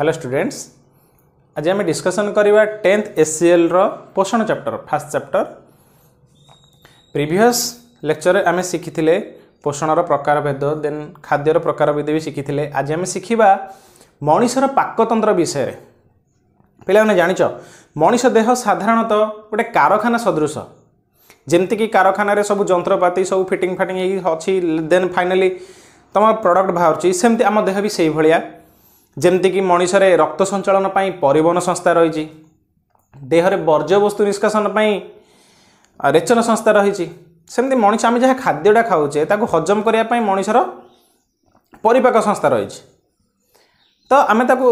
Hello students আজ আমি discussion করা টেন্থ এসসিএলর পোষণ চ্যাপ্টর ফার্স্ট চ্যাপ্টর প্রিভিয়স লেকচরে আমি শিখিলে পোষণর প্রকারভেদ দেন খাদ্যর প্রকারভেদ বি শিখিলে আজ আমি শিখিবা ମଣିଷର ପାକତନ୍ତ୍ର ବିଷୟରେ ପିଲାମାନେ ଜାଣିଛ ମଣିଷ ଦେହ ସାଧାରଣତଃ ଗୋଟେ କାରଖାନା ସଦୃଶ ଯେମିତିକି କାରଖାନାରେ ସବୁ ଯନ୍ତ୍ରପାତି ସବୁ ଫିଟିଂ ଫାଟିଂ ହେଇକି ଅଛି ଦେନ୍ ଫାଇନାଲି ତୁମ ପ୍ରଡ଼କ୍ଟ ବାହାରୁଛି ସେମିତି ଆମ ଦେହ ବି ସେଇଭଳିଆ ଯେମିତିକି ମଣିଷରେ ରକ୍ତ ସଞ୍ଚାଳନ ପାଇଁ ପରିବହନ ସଂସ୍ଥା ରହିଛି ଦେହରେ ବର୍ଜ୍ୟବସ୍ତୁ ନିଷ୍କାସନ ପାଇଁ ରେଚନ ସଂସ୍ଥା ରହିଛି ସେମିତି ମଣିଷ ଆମେ ଯାହା ଖାଦ୍ୟଟା ଖାଉଛେ ତାକୁ ହଜମ କରିବା ପାଇଁ ମଣିଷର ପରିପାକ ସଂସ୍ଥା ରହିଛି ତ ଆମେ ତାକୁ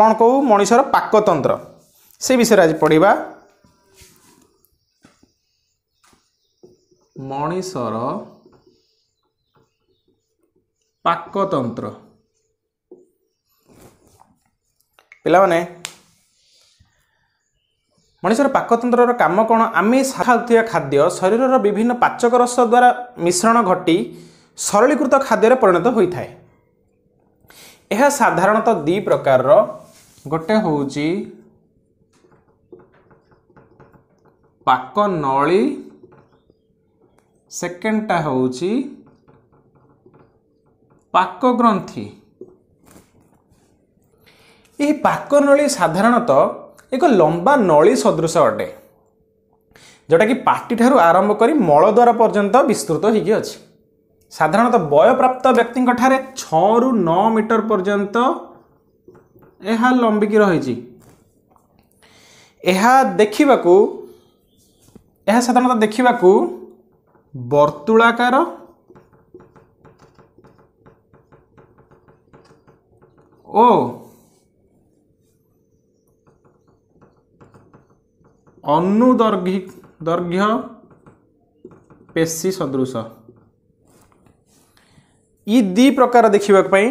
କ'ଣ କହୁ ମଣିଷର ପାକତନ୍ତ୍ର ସେ ବିଷୟରେ ଆଜି ପଢ଼ିବା ମଣିଷର ପାକତନ୍ତ୍ର ପିଲାମାନେ ମଣିଷର ପାକତନ୍ତ୍ରର କାମ କ'ଣ ଆମେ ଖାଉଥିବା ଖାଦ୍ୟ ଶରୀରର ବିଭିନ୍ନ ପାଚକ ରସ ଦ୍ୱାରା ମିଶ୍ରଣ ଘଟି ସରଳୀକୃତ ଖାଦ୍ୟରେ ପରିଣତ ହୋଇଥାଏ ଏହା ସାଧାରଣତଃ ଦୁଇ ପ୍ରକାରର ଗୋଟେ ହେଉଛି ପାକ ନଳୀ ସେକେଣ୍ଡଟା ହେଉଛି ପାକଗ୍ରନ୍ଥି ଏହି ପାକ ନଳୀ ସାଧାରଣତଃ ଏକ ଲମ୍ବା ନଳୀ ସଦୃଶ ଅଟେ ଯେଉଁଟାକି ପାଟିଠାରୁ ଆରମ୍ଭ କରି ମଳଦ୍ୱାର ପର୍ଯ୍ୟନ୍ତ ବିସ୍ତୃତ ହୋଇକି ଅଛି ସାଧାରଣତଃ ବୟପ୍ରାପ୍ତ ବ୍ୟକ୍ତିଙ୍କଠାରେ ଛଅରୁ ନଅ ମିଟର ପର୍ଯ୍ୟନ୍ତ ଏହା ଲମ୍ବିକି ରହିଛି ଏହା ଦେଖିବାକୁ ଏହା ସାଧାରଣତଃ ଦେଖିବାକୁ ବର୍ତ୍ତୁଳାକାର ଓ অনুদৈর্ঘ্য দৈর্ঘ্য পেশি সদৃশ ଇ ଦୁଇ ପ୍ରକାର ଦେଖିବା ପାଇଁ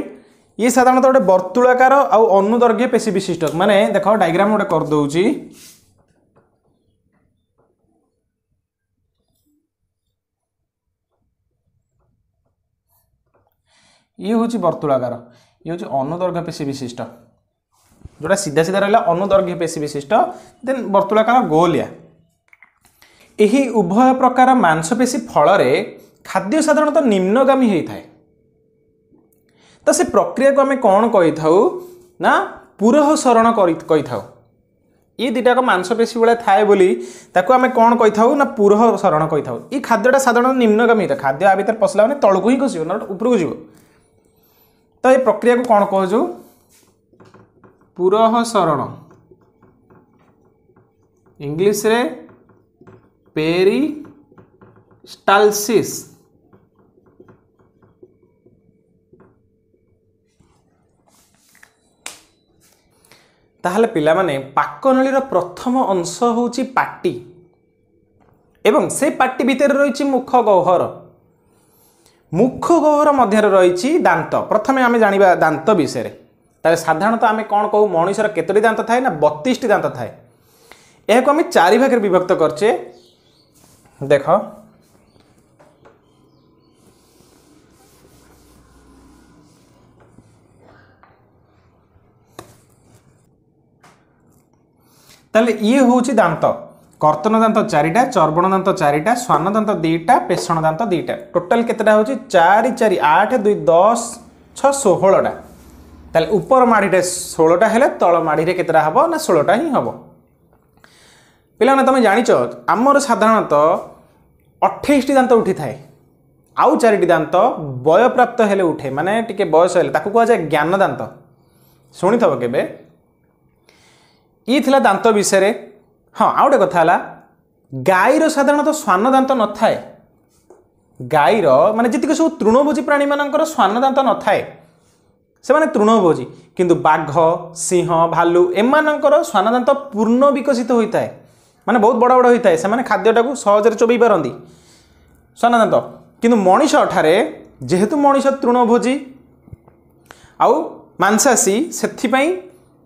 ଇଏ ସାଧାରଣତଃ ଗୋଟେ ବର୍ତ୍ତୁଳାକାର ଆଉ ଅନୁଦୈର୍ଘ୍ୟ ପେଶୀ ବିଶିଷ୍ଟ ମାନେ ଦେଖ ଡାଇଗ୍ରାମ ଗୋଟେ କରିଦେଉଛି ଇଏ ହେଉଛି ବର୍ତ୍ତୁଳାକାର ଇଏ ହେଉଛି ଅନୁଦୈର୍ଘ୍ୟ ପେଶୀ ବିଶିଷ୍ଟ ଯେଉଁଟା ସିଧା ସିଧା ରହିଲା ଅନୁଦର୍ଘ୍ୟ ପେଶୀ ବିଶିଷ୍ଟ ଦେନ୍ ବର୍ତ୍ତୁଳାକାର ଗୋଲିଆ ଏହି ଉଭୟ ପ୍ରକାର ମାଂସପେଶୀ ଫଳରେ ଖାଦ୍ୟ ସାଧାରଣତଃ ନିମ୍ନଗାମୀ ହୋଇଥାଏ ତ ସେ ପ୍ରକ୍ରିୟାକୁ ଆମେ କ'ଣ କହିଥାଉ ନା ପୁରୋହସରଣ କହିଥାଉ ଏ ଦୁଇଟାକ ମାଂସପେଶୀ ଭଳିଆ ଥାଏ ବୋଲି ତାକୁ ଆମେ କ'ଣ କହିଥାଉ ନା ପୁରୋହସରଣ କହିଥାଉ ଏ ଖାଦ୍ୟଟା ସାଧାରଣତଃ ନିମ୍ନଗାମୀ ହୋଇଥାଏ ଖାଦ୍ୟ ଆ ଭିତରେ ପଶିଲା ମାନେ ତଳକୁ ହିଁ ଘୋଷିବ ନା ଉପରକୁ ଯିବ ତ ଏ ପ୍ରକ୍ରିୟାକୁ କ'ଣ କହୁଛୁ ପୁରଃସରଣ ଇଂଲିଶରେ ପେରି ଷ୍ଟାଲସିସ୍ ତାହେଲେ ପିଲାମାନେ ପାକନଳୀର ପ୍ରଥମ ଅଂଶ ହେଉଛି ପାଟି ଏବଂ ସେ ପାଟି ଭିତରେ ରହିଛି ମୁଖ ଗହ୍ୱର ମୁଖ ଗହ୍ୱର ମଧ୍ୟରେ ରହିଛି ଦାନ୍ତ ପ୍ରଥମେ ଆମେ ଜାଣିବା ଦାନ୍ତ ବିଷୟରେ তাহলে সাধারণত আমি কোণ কহু মনুষ্যর কতটি দাঁত থাকে না বতিশটি দাঁত থাকে এখন আমি চারি ভাগে বিভক্ত করছে দেখ তাহলে ইয়ে হচ্ছে দাঁত কর্তন দাঁত চারিটা চর্বণ দাঁত চারিটা স্বর্ণ দাঁত দুইটা পেষণ দাঁত দুইটা টোটাল কতটা হচ্ছে চারি চারি আট দুই দশ ছ ষোহলটা ତାହେଲେ ଉପର ମାଢ଼ିରେ ଷୋହଳଟା ହେଲେ ତଳ ମାଢ଼ିରେ କେତେଟା ହେବ ନା ଷୋହଳଟା ହିଁ ହେବ ପିଲାମାନେ ତୁମେ ଜାଣିଛ ଆମର ସାଧାରଣତଃ ଅଠେଇଶଟି ଦାନ୍ତ ଉଠିଥାଏ ଆଉ ଚାରିଟି ଦାନ୍ତ ବୟପ୍ରାପ୍ତ ହେଲେ ଉଠେ ମାନେ ଟିକିଏ ବୟସ ହେଲେ ତାକୁ କୁହାଯାଏ ଜ୍ଞାନ ଦାନ୍ତ ଶୁଣିଥବ କେବେ ଇଏ ଥିଲା ଦାନ୍ତ ବିଷୟରେ ହଁ ଆଉ ଗୋଟେ କଥା ହେଲା ଗାଈର ସାଧାରଣତଃ ଶ୍ୱାନ ଦାନ୍ତ ନଥାଏ ଗାଈର ମାନେ ଯେତିକି ସବୁ ତୃଣଭୋଜୀ ପ୍ରାଣୀମାନଙ୍କର ଶ୍ୱାନ ଦାନ୍ତ ନଥାଏ ସେମାନେ ତୃଣଭୋଜୀ କିନ୍ତୁ ବାଘ ସିଂହ ଭାଲୁ ଏମାନଙ୍କର ଶ୍ୱାନଦାନ୍ତ ପୂର୍ଣ୍ଣ ବିକଶିତ ହୋଇଥାଏ ମାନେ ବହୁତ ବଡ଼ ବଡ଼ ହୋଇଥାଏ ସେମାନେ ଖାଦ୍ୟଟାକୁ ସହଜରେ ଚୋବେଇ ପାରନ୍ତି ଶ୍ୱାନଦାନ୍ତ କିନ୍ତୁ ମଣିଷଠାରେ ଯେହେତୁ ମଣିଷ ତୃଣଭୋଜୀ ଆଉ ମାଂସାଶୀ ସେଥିପାଇଁ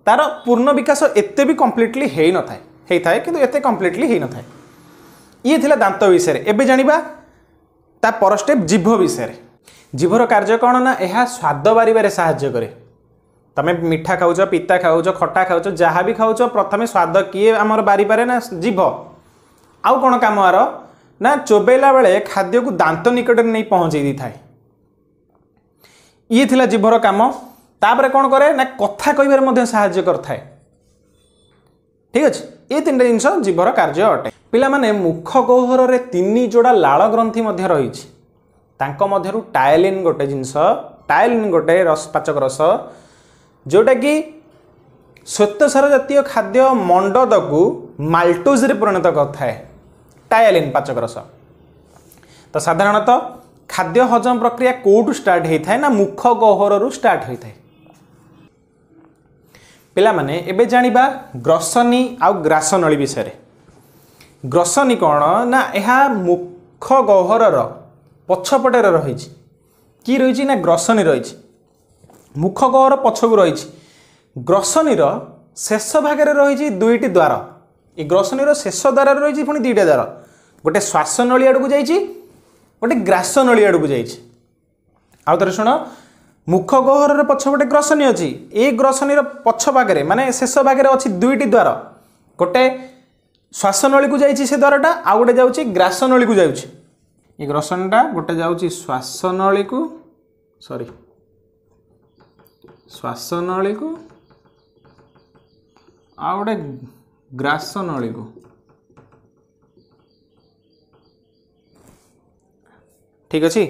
ତାର ପୂର୍ଣ୍ଣ ବିକାଶ ଏତେ ବି କମ୍ପ୍ଲିଟଲି ହୋଇନଥାଏ ହୋଇଥାଏ କିନ୍ତୁ ଏତେ କମ୍ପ୍ଲିଟଲି ହୋଇନଥାଏ ଇଏ ଥିଲା ଦାନ୍ତ ବିଷୟରେ ଏବେ ଜାଣିବା ତା ପର ଷ୍ଟେପ୍ ଜିଭ ବିଷୟରେ ଜିଭର କାର୍ଯ୍ୟ କ'ଣ ନା ଏହା ସ୍ୱାଦ ବାରିବାରେ ସାହାଯ୍ୟ କରେ ତମେ ମିଠା ଖାଉଛ ପିତା ଖାଉଛ ଖଟା ଖାଉଛ ଯାହା ବି ଖାଉଛ ପ୍ରଥମେ ସ୍ୱାଦ କିଏ ଆମର ବାରିପାରେ ନା ଜିଭ ଆଉ କ'ଣ କାମ ଆର ନା ଚୋବେଇଲା ବେଳେ ଖାଦ୍ୟକୁ ଦାନ୍ତ ନିକଟରେ ନେଇ ପହଞ୍ଚେଇ ଦେଇଥାଏ ଇଏ ଥିଲା ଜିଭର କାମ ତାପରେ କ'ଣ କରେ ନା କଥା କହିବାରେ ମଧ୍ୟ ସାହାଯ୍ୟ କରିଥାଏ ଠିକ୍ ଅଛି ଏ ତିନିଟା ଜିନିଷ ଜିଭର କାର୍ଯ୍ୟ ଅଟେ ପିଲାମାନେ ମୁଖ ଗହ୍ୱରରେ ତିନି ଯୋଡ଼ା ଲାଳ ଗ୍ରନ୍ଥି ମଧ୍ୟ ରହିଛି ତାଙ୍କ ମଧ୍ୟରୁ ଟାଏଲିନ୍ ଗୋଟେ ଜିନିଷ ଟାଏଲିନ୍ ଗୋଟେ ରସ ପାଚକ ରସ ଯେଉଁଟାକି ଶ୍ୱେତସାର ଜାତୀୟ ଖାଦ୍ୟ ମଣ୍ଡଦକୁ ମାଲ୍ଟୋଜରେ ପରିଣତ କରିଥାଏ ଟାଏଲିନ୍ ପାଚକ ରସ ତ ସାଧାରଣତଃ ଖାଦ୍ୟ ହଜମ ପ୍ରକ୍ରିୟା କେଉଁଠୁ ଷ୍ଟାର୍ଟ ହୋଇଥାଏ ନା ମୁଖ ଗହ୍ୱରରୁ ଷ୍ଟାର୍ଟ ହୋଇଥାଏ ପିଲାମାନେ ଏବେ ଜାଣିବା ଗ୍ରସନୀ ଆଉ ଗ୍ରାସନଳୀ ବିଷୟରେ ଗ୍ରସନୀ କ'ଣ ନା ଏହା ମୁଖ ଗହ୍ୱରର ପଛପଟରେ ରହିଛି କି ରହିଛି ନା ଗ୍ରସନୀ ରହିଛି ମୁଖ ଗହର ପଛକୁ ରହିଛି ଗ୍ରସନୀର ଶେଷ ଭାଗରେ ରହିଛି ଦୁଇଟି ଦ୍ୱାର ଏ ଗ୍ରସନୀର ଶେଷ ଦ୍ୱାରରେ ରହିଛି ପୁଣି ଦୁଇଟା ଦ୍ୱାର ଗୋଟେ ଶ୍ୱାସନଳୀ ଆଡ଼କୁ ଯାଇଛି ଗୋଟେ ଗ୍ରାସନଳୀ ଆଡ଼କୁ ଯାଇଛି ଆଉ ଥରେ ଶୁଣ ମୁଖ ଗହରର ପଛପଟେ ଗ୍ରସନୀ ଅଛି ଏ ଗ୍ରସନୀର ପଛ ଭାଗରେ ମାନେ ଶେଷ ଭାଗରେ ଅଛି ଦୁଇଟି ଦ୍ୱାର ଗୋଟେ ଶ୍ୱାସନଳୀକୁ ଯାଇଛି ସେ ଦ୍ୱାରଟା ଆଉ ଗୋଟେ ଯାଉଛି ଗ୍ରାସନଳୀକୁ ଯାଉଛି ଏ ଗ୍ରସନଟା ଗୋଟେ ଯାଉଛି ଶ୍ୱାସନଳୀକୁ ସରି ଶ୍ୱାସନଳୀକୁ ଆଉ ଗୋଟେ ଗ୍ରାସନଳୀକୁ ଠିକ୍ ଅଛି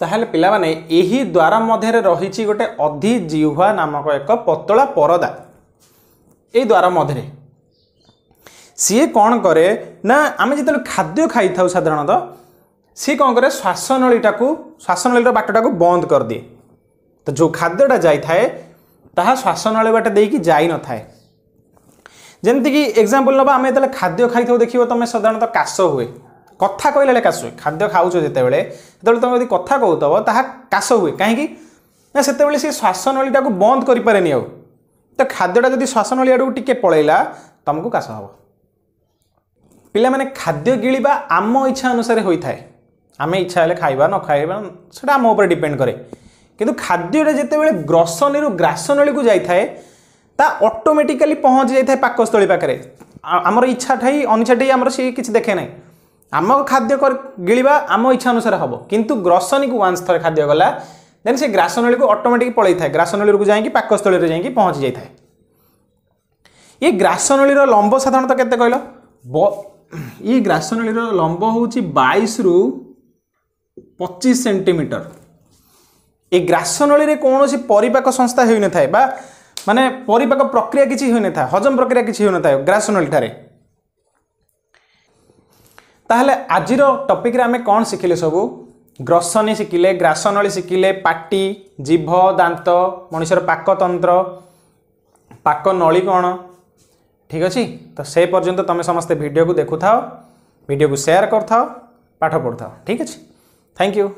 ତାହେଲେ ପିଲାମାନେ ଏହି ଦ୍ୱାର ମଧ୍ୟରେ ରହିଛି ଗୋଟେ ଅଧିଜିହ୍ୱା ନାମକ ଏକ ପତଳା ପରଦା ଏହି ଦ୍ୱାର ମଧ୍ୟରେ ସିଏ କ'ଣ କରେ ନା ଆମେ ଯେତେବେଳେ ଖାଦ୍ୟ ଖାଇଥାଉ ସାଧାରଣତଃ সি কম করে শ্বাসনলীটাকু শ্বাসনলীর বাটটাকু বন্ধ করিদিয়ে তো যে খাদ্যটা যাই থাকে তাহা শ্বাসনলী বাট দিয়ে যাই নথায় ଯେମିତିକି ଏକ୍ଜାମ୍ପଲ୍ ନେବା ଆମେ ଯେତେବେଳେ ଖାଦ୍ୟ ଖାଇଥାଉ ଦେଖିବ ତୁମେ ସାଧାରଣତଃ କାଶ ହୁଏ କଥା କହିଲେ କାଶ ହୁଏ ଖାଦ୍ୟ ଖାଉଛ ଯେତେବେଳେ ସେତେବେଳେ ତୁମେ ଯଦି କଥା କହୁଥିବ ତାହା କାଶ ହୁଏ କାହିଁକି ନା ସେତେବେଳେ ସେ ଶ୍ୱାସନଳୀଟାକୁ ବନ୍ଦ କରିପାରେନି ଆଉ ତ ଖାଦ୍ୟଟା ଯଦି ଶ୍ୱାସନଳୀ ଆଡ଼କୁ ଟିକିଏ ପଳେଇଲା ତୁମକୁ କାଶ ହେବ ପିଲାମାନେ ଖାଦ୍ୟ ଗିଳିବା ଆମ ଇଚ୍ଛା ଅନୁସାରେ ହୋଇଥାଏ ଆମେ ଇଚ୍ଛା ହେଲେ ଖାଇବା ନ ଖାଇବା ସେଇଟା ଆମ ଉପରେ ଡିପେଣ୍ଡ କରେ କିନ୍ତୁ ଖାଦ୍ୟଟା ଯେତେବେଳେ ଗ୍ରସନୀରୁ ଗ୍ରାସନଳୀକୁ ଯାଇଥାଏ ତା ଅଟୋମେଟିକାଲି ପହଞ୍ଚି ଯାଇଥାଏ ପାକସ୍ଥଳୀ ପାଖରେ ଆମର ଇଚ୍ଛା ଠାଇ ଅନିଚ୍ଛା ଠାଇ ଆମର ସିଏ କିଛି ଦେଖେ ନାହିଁ ଆମ ଖାଦ୍ୟ ଗିଳିବା ଆମ ଇଚ୍ଛା ଅନୁସାରେ ହେବ କିନ୍ତୁ ଗ୍ରସନୀକୁ ୱାନ୍ସ ଥରେ ଖାଦ୍ୟ ଗଲା ଦେନ୍ ସେ ଗ୍ରାସନଳୀକୁ ଅଟୋମେଟିକ୍ ପଳେଇଥାଏ ଗ୍ରାସନଳୀକୁ ଯାଇକି ପାକସ୍ଥଳୀରେ ଯାଇକି ପହଞ୍ଚି ଯାଇଥାଏ ଏ ଗ୍ରାସନଳୀର ଲମ୍ବ ସାଧାରଣତଃ କେତେ କହିଲ ବ ଏଇ ଗ୍ରାସନଳୀର ଲମ୍ବ ହେଉଛି ବାଇଶରୁ ପଚିଶ ସେଣ୍ଟିମିଟର এই গ্রাসনলীরে কোণী পরিপাক সংস্থা হয়ে নথায় বা মানে পরিপাক প্রক্রিয়া কিছু হয়ে নথায় হজম প্রক্রিয়া কিছু হয়ে নথায় গ্রাসনলীঠার তাহলে আজির টপিক্রে আমি কণ শিখিলে সবু গ্রসনী শিখিলে গ্রাসনলী শিখিলে পাটি জিভ দাঁত মানুষের পাকতন্ত্র পাক নলী কোণ ঠিক আছে তো সে পর্যন্ত তুমি সমস্ত ভিডিও দেখু থাও ভিডিও সেয়ার করথাও পাঠ পড়ুথাও ঠিক আছে Thank you.